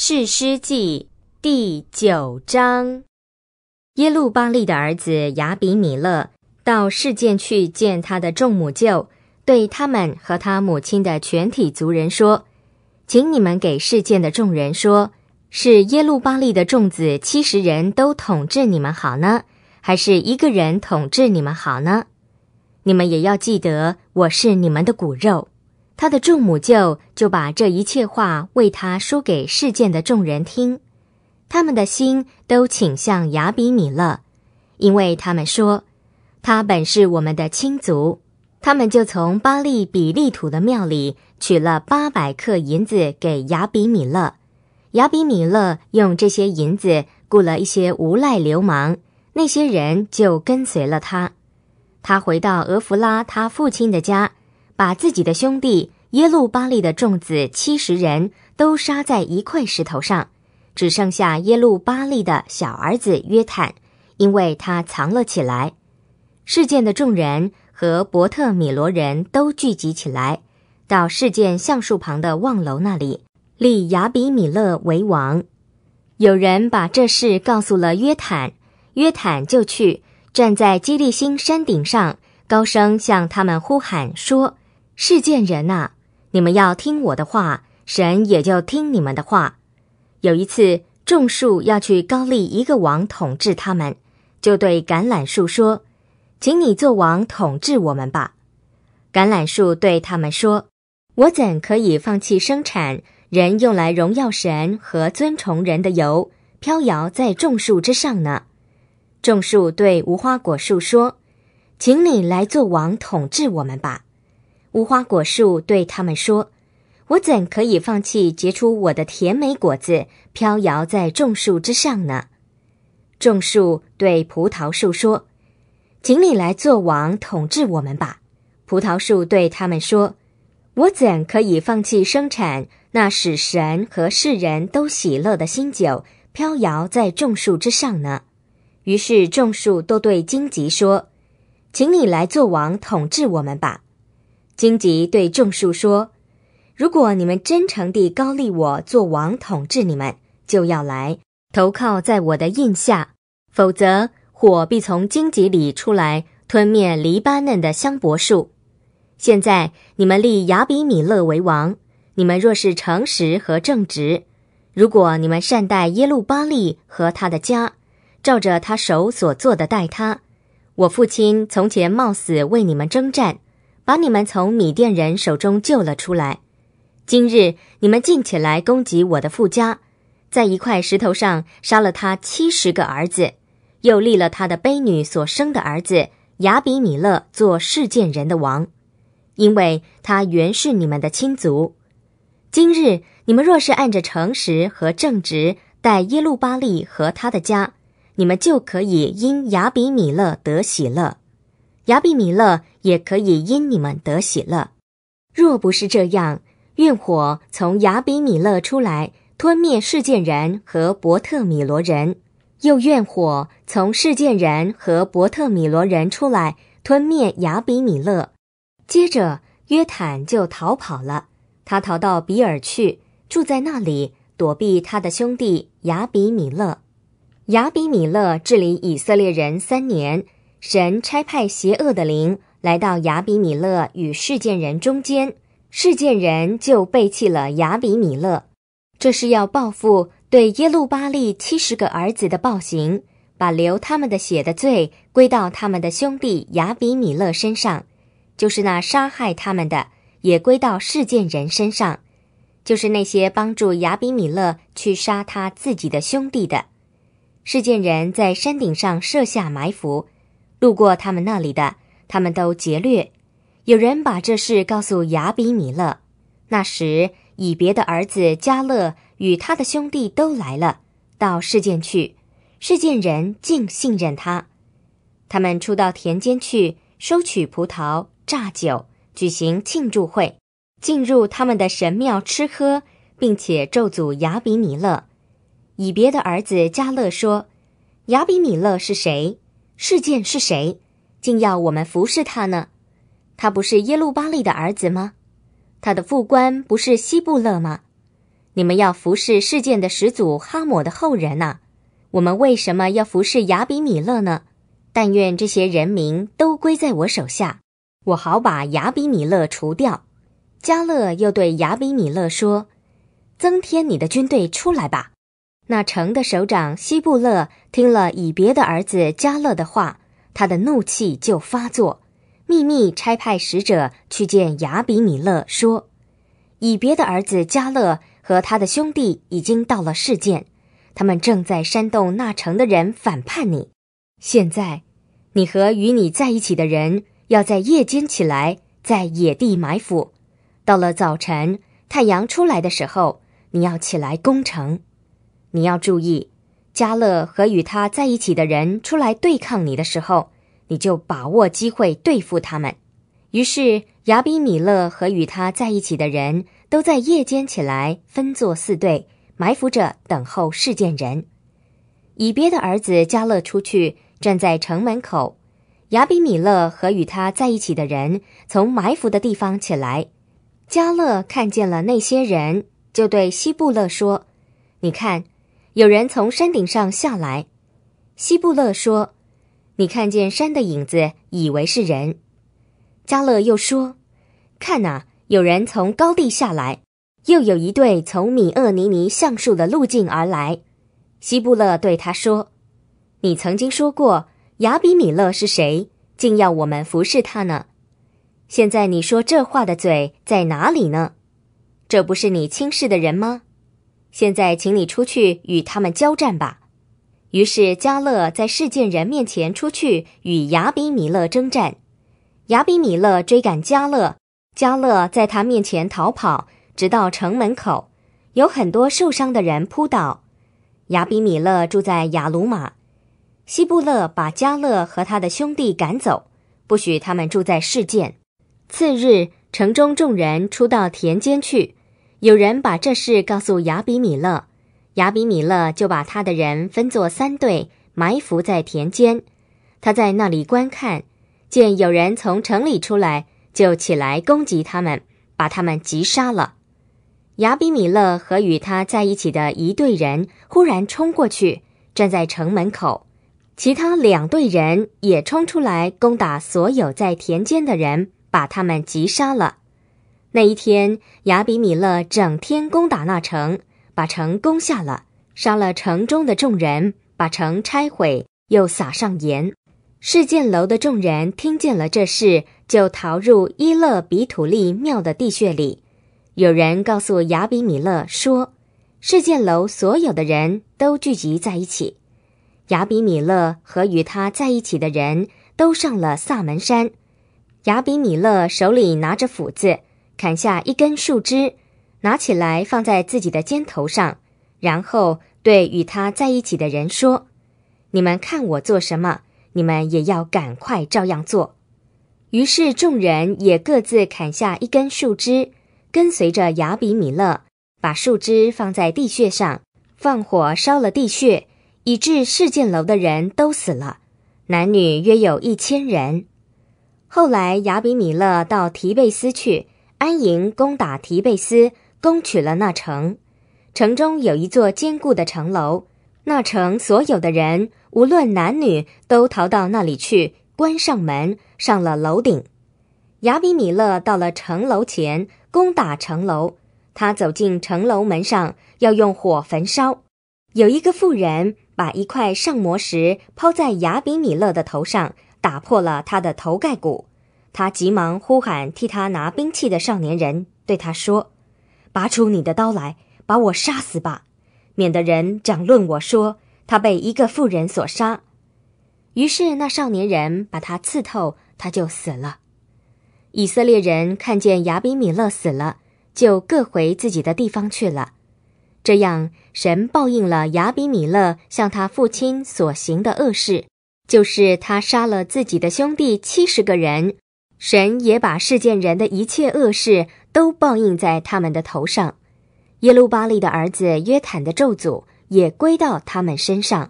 是师记》第九章，耶路巴利的儿子雅比米勒到事件去见他的众母舅，对他们和他母亲的全体族人说：“请你们给事件的众人说，是耶路巴利的众子七十人都统治你们好呢，还是一个人统治你们好呢？你们也要记得，我是你们的骨肉。”他的众母舅就把这一切话为他说给事件的众人听，他们的心都倾向雅比米勒，因为他们说，他本是我们的亲族。他们就从巴利比利土的庙里取了八百克银子给雅比米勒，雅比米勒用这些银子雇了一些无赖流氓，那些人就跟随了他。他回到俄弗拉他父亲的家。把自己的兄弟耶路巴利的众子七十人都杀在一块石头上，只剩下耶路巴利的小儿子约坦，因为他藏了起来。事件的众人和伯特米罗人都聚集起来，到事件橡树旁的望楼那里，立亚比米勒为王。有人把这事告诉了约坦，约坦就去站在基利心山顶上，高声向他们呼喊说。世见人呐，你们要听我的话，神也就听你们的话。有一次，种树要去高丽，一个王统治他们，就对橄榄树说：“请你做王统治我们吧。”橄榄树对他们说：“我怎可以放弃生产人用来荣耀神和尊崇人的油，飘摇在种树之上呢？”种树对无花果树说：“请你来做王统治我们吧。”无花果树对他们说：“我怎可以放弃结出我的甜美果子，飘摇在种树之上呢？”种树对葡萄树说：“请你来做王，统治我们吧。”葡萄树对他们说：“我怎可以放弃生产那使神和世人都喜乐的新酒，飘摇在种树之上呢？”于是种树都对荆棘说：“请你来做王，统治我们吧。”荆棘对种树说：“如果你们真诚地高立我做王，统治你们就要来投靠在我的印下；否则，火必从荆棘里出来，吞灭黎巴嫩的香柏树。现在你们立雅比米勒为王，你们若是诚实和正直，如果你们善待耶路巴利和他的家，照着他手所做的待他，我父亲从前冒死为你们征战。”把你们从米甸人手中救了出来，今日你们进起来攻击我的富家，在一块石头上杀了他七十个儿子，又立了他的卑女所生的儿子雅比米勒做事件人的王，因为他原是你们的亲族。今日你们若是按着诚实和正直待耶路巴利和他的家，你们就可以因雅比米勒得喜乐。亚比米勒也可以因你们得喜乐。若不是这样，怨火从亚比米勒出来吞灭世件人和伯特米罗人；又怨火从世件人和伯特米罗人出来吞灭亚比米勒。接着约坦就逃跑了，他逃到比尔去，住在那里躲避他的兄弟亚比米勒。亚比米勒治理以色列人三年。神差派邪恶的灵来到雅比米勒与事件人中间，事件人就背弃了雅比米勒。这是要报复对耶路巴力七十个儿子的暴行，把流他们的血的罪归到他们的兄弟雅比米勒身上，就是那杀害他们的也归到事件人身上，就是那些帮助雅比米勒去杀他自己的兄弟的。事件人在山顶上设下埋伏。路过他们那里的，他们都劫掠。有人把这事告诉雅比米勒。那时，以别的儿子加勒与他的兄弟都来了，到事件去。事件人竟信任他。他们出到田间去收取葡萄，榨酒，举行庆祝会，进入他们的神庙吃喝，并且咒诅雅比米勒。以别的儿子加勒说：“雅比米勒是谁？”事件是谁，竟要我们服侍他呢？他不是耶路巴利的儿子吗？他的副官不是希布勒吗？你们要服侍事件的始祖哈姆的后人呐？我们为什么要服侍雅比米勒呢？但愿这些人民都归在我手下，我好把雅比米勒除掉。加勒又对雅比米勒说：“增添你的军队出来吧。”那城的首长希布勒听了以别的儿子加勒的话，他的怒气就发作，秘密差派使者去见雅比米勒，说：“以别的儿子加勒和他的兄弟已经到了事件，他们正在煽动那城的人反叛你。现在，你和与你在一起的人要在夜间起来，在野地埋伏，到了早晨太阳出来的时候，你要起来攻城。”你要注意，加勒和与他在一起的人出来对抗你的时候，你就把握机会对付他们。于是，亚比米勒和与他在一起的人都在夜间起来，分作四队，埋伏着等候事件人。以别的儿子加勒出去，站在城门口，亚比米勒和与他在一起的人从埋伏的地方起来，加勒看见了那些人，就对西布勒说：“你看。”有人从山顶上下来，西布勒说：“你看见山的影子，以为是人。”加勒又说：“看呐，有人从高地下来，又有一队从米厄尼尼橡树的路径而来。”西布勒对他说：“你曾经说过雅比米勒是谁，竟要我们服侍他呢？现在你说这话的嘴在哪里呢？这不是你轻视的人吗？”现在，请你出去与他们交战吧。于是加勒在事件人面前出去与雅比米勒征战。雅比米勒追赶加勒，加勒在他面前逃跑，直到城门口，有很多受伤的人扑倒。雅比米勒住在雅鲁玛。希布勒把加勒和他的兄弟赶走，不许他们住在事件。次日，城中众人出到田间去。有人把这事告诉雅比米勒，雅比米勒就把他的人分作三队，埋伏在田间。他在那里观看，见有人从城里出来，就起来攻击他们，把他们击杀了。雅比米勒和与他在一起的一队人忽然冲过去，站在城门口；其他两队人也冲出来攻打所有在田间的人，把他们击杀了。那一天，雅比米勒整天攻打那城，把城攻下了，杀了城中的众人，把城拆毁，又撒上盐。事件楼的众人听见了这事，就逃入伊勒比土利庙的地穴里。有人告诉雅比米勒说：“事件楼所有的人都聚集在一起。”雅比米勒和与他在一起的人都上了萨门山。雅比米勒手里拿着斧子。砍下一根树枝，拿起来放在自己的肩头上，然后对与他在一起的人说：“你们看我做什么，你们也要赶快照样做。”于是众人也各自砍下一根树枝，跟随着雅比米勒，把树枝放在地穴上，放火烧了地穴，以致事件楼的人都死了，男女约有一千人。后来雅比米勒到提贝斯去。安营攻打提贝斯，攻取了那城。城中有一座坚固的城楼，那城所有的人，无论男女，都逃到那里去，关上门，上了楼顶。亚比米勒到了城楼前，攻打城楼。他走进城楼门上，要用火焚烧。有一个妇人把一块上磨石抛在亚比米勒的头上，打破了他的头盖骨。他急忙呼喊替他拿兵器的少年人，对他说：“拔出你的刀来，把我杀死吧，免得人掌论我说他被一个妇人所杀。”于是那少年人把他刺透，他就死了。以色列人看见亚比米勒死了，就各回自己的地方去了。这样，神报应了亚比米勒向他父亲所行的恶事，就是他杀了自己的兄弟七十个人。神也把事件人的一切恶事都报应在他们的头上，耶路巴利的儿子约坦的咒诅也归到他们身上。